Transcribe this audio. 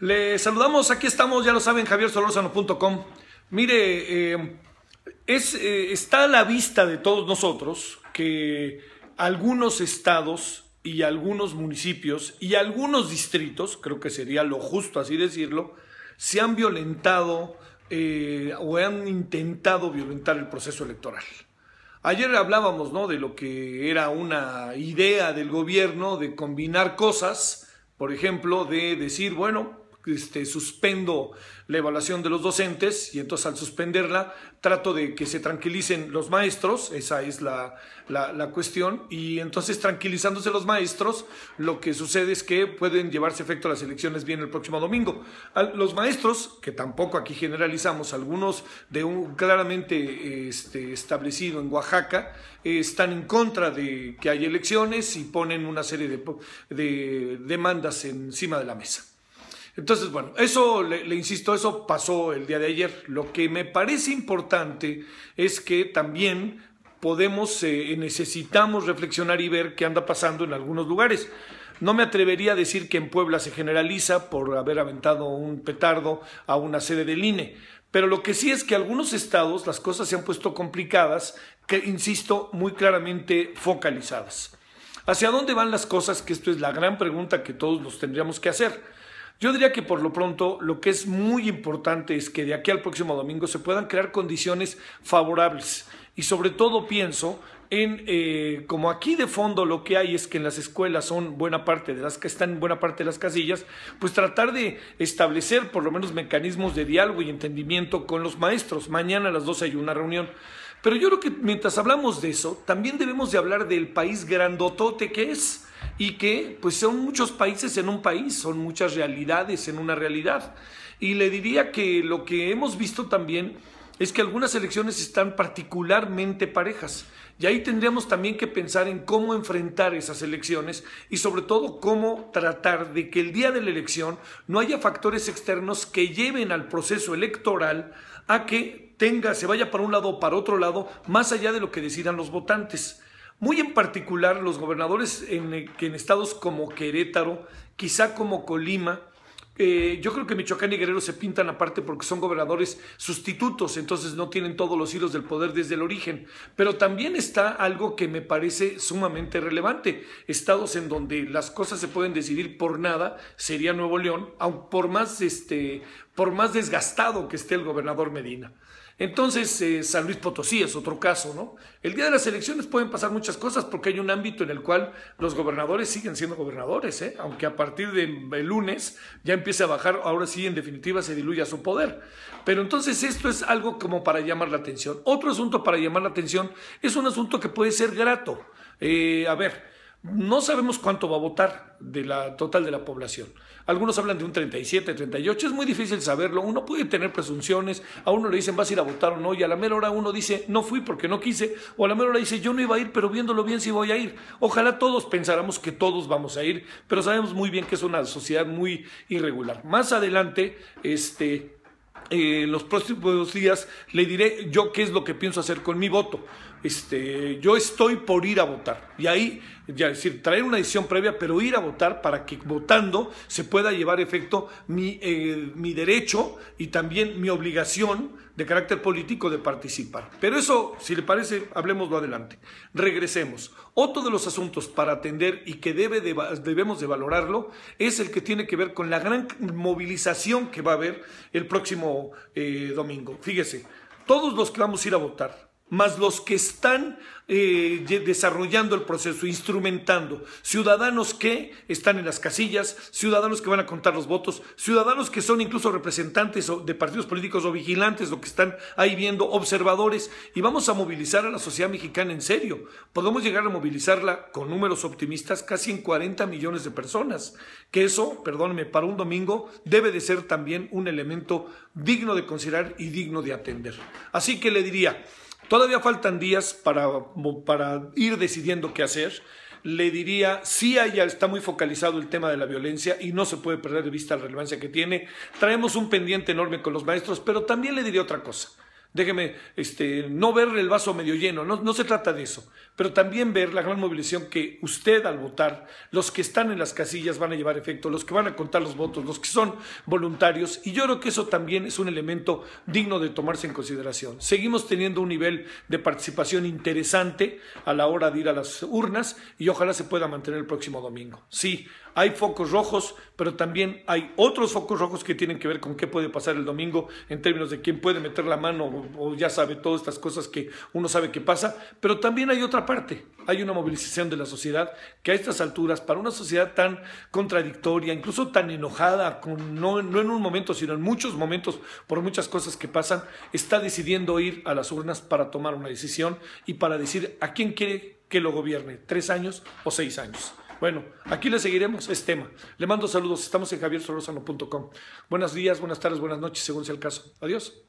Le saludamos, aquí estamos, ya lo saben, javiersolorzano.com. Mire, eh, es, eh, está a la vista de todos nosotros que algunos estados y algunos municipios y algunos distritos, creo que sería lo justo así decirlo, se han violentado eh, o han intentado violentar el proceso electoral. Ayer hablábamos ¿no? de lo que era una idea del gobierno de combinar cosas, por ejemplo, de decir, bueno, este, suspendo la evaluación de los docentes y entonces al suspenderla trato de que se tranquilicen los maestros, esa es la, la, cuestión, y entonces tranquilizándose los maestros, lo que sucede es que pueden llevarse efecto las elecciones bien el próximo domingo. los maestros, que tampoco aquí generalizamos, algunos de un claramente este, establecido en Oaxaca, están en contra de que haya elecciones y ponen una serie de demandas encima de la mesa. Entonces, bueno, eso, le, insisto, eso pasó el día de ayer. Lo que me parece importante es que también podemos, eh, necesitamos reflexionar y ver qué anda pasando en algunos lugares. No me atrevería a decir que en Puebla se generaliza por haber aventado un petardo a una sede del INE, pero lo que sí es que algunos estados las cosas se han puesto complicadas, que, insisto, muy claramente focalizadas. ¿Hacia dónde van las cosas? Que esto es la gran pregunta que todos nos tendríamos que hacer. Yo diría que por lo pronto lo que es muy importante es que de aquí al próximo domingo se puedan crear condiciones favorables y sobre todo pienso en, eh, como aquí de fondo lo que hay es que en las escuelas son buena parte de las que están buena parte de las casillas, pues tratar de establecer por lo menos mecanismos de diálogo y entendimiento con los maestros. Mañana a las 12 hay una reunión. Pero yo creo que mientras hablamos de eso, también debemos de hablar del país grandotote que es y que pues son muchos países en un país, son muchas realidades en una realidad. Y le diría que lo que hemos visto también es que algunas elecciones están particularmente parejas. Y ahí tendríamos también que pensar en cómo enfrentar esas elecciones y sobre todo cómo tratar de que el día de la elección no haya factores externos que lleven al proceso electoral a que tenga, se vaya para un lado o para otro lado, más allá de lo que decidan los votantes. Muy en particular los gobernadores en, eh, en estados como Querétaro, quizá como Colima, eh, yo creo que Michoacán y Guerrero se pintan aparte porque son gobernadores sustitutos, entonces no tienen todos los hilos del poder desde el origen. Pero también está algo que me parece sumamente relevante. Estados en donde las cosas se pueden decidir por nada sería Nuevo León, aun por más, este, por más desgastado que esté el gobernador Medina. Entonces, eh, San Luis Potosí es otro caso, ¿no? El día de las elecciones pueden pasar muchas cosas porque hay un ámbito en el cual los gobernadores siguen siendo gobernadores, ¿eh? aunque a partir del de lunes ya empiece a bajar, ahora sí en definitiva se diluya su poder. Pero entonces esto es algo como para llamar la atención. Otro asunto para llamar la atención es un asunto que puede ser grato. Eh, a ver, no sabemos cuánto va a votar de la total de la población. Algunos hablan de un 37, 38, es muy difícil saberlo. Uno puede tener presunciones, a uno le dicen vas a ir a votar o no, y a la mera hora uno dice no fui porque no quise, o a la mera hora dice yo no iba a ir, pero viéndolo bien sí voy a ir. Ojalá todos pensáramos que todos vamos a ir, pero sabemos muy bien que es una sociedad muy irregular. Más adelante, este, en eh, los próximos días le diré yo qué es lo que pienso hacer con mi voto este, yo estoy por ir a votar. Y ahí, ya decir, traer una decisión previa, pero ir a votar para que votando se pueda llevar efecto eh, mi, derecho y también mi obligación de carácter político de participar. Pero eso, si le parece, hablemoslo adelante. Regresemos. Otro de los asuntos para atender y que debe debemos de valorarlo es el que tiene que ver con la gran movilización que va a haber el próximo eh, domingo. Fíjese, todos los que vamos a ir a votar, más los que están eh, desarrollando el proceso, instrumentando, ciudadanos que están en las casillas, ciudadanos que van a contar los votos, ciudadanos que son incluso representantes de partidos políticos o vigilantes, lo que están ahí viendo, observadores, y vamos a movilizar a la sociedad mexicana en serio. Podemos llegar a movilizarla con números optimistas casi en 40 millones de personas, que eso, perdóneme, para un domingo debe de ser también un elemento digno de considerar y digno de atender. Así que le diría, todavía faltan días para, ir decidiendo qué hacer, le diría, sí allá está muy focalizado el tema de la violencia y no se puede perder de vista la relevancia que tiene. Traemos un pendiente enorme con los maestros, pero también le diría otra cosa déjeme este, no ver el vaso medio lleno, no, no se trata de eso, pero también ver la gran movilización que usted al votar, los que están en las casillas van a llevar efecto, los que van a contar los votos, los que son voluntarios, y yo creo que eso también es un elemento digno de tomarse en consideración. Seguimos teniendo un nivel de participación interesante a la hora de ir a las urnas y ojalá se pueda mantener el próximo domingo. Sí, hay focos rojos, pero también hay otros focos rojos que tienen que ver con qué puede pasar el domingo en términos de quién puede meter la mano o, ya sabe todas estas cosas que uno sabe que pasa, pero también hay otra parte, hay una movilización de la sociedad que a estas alturas, para una sociedad tan contradictoria, incluso tan enojada, no, no en un momento, sino en muchos momentos, por muchas cosas que pasan, está decidiendo ir a las urnas para tomar una decisión y para decir a quién quiere que lo gobierne, tres años o seis años. Bueno, aquí le seguiremos, este tema. Le mando saludos, estamos en javiersolosano.com. Buenos días, buenas tardes, buenas noches, según sea el caso. Adiós.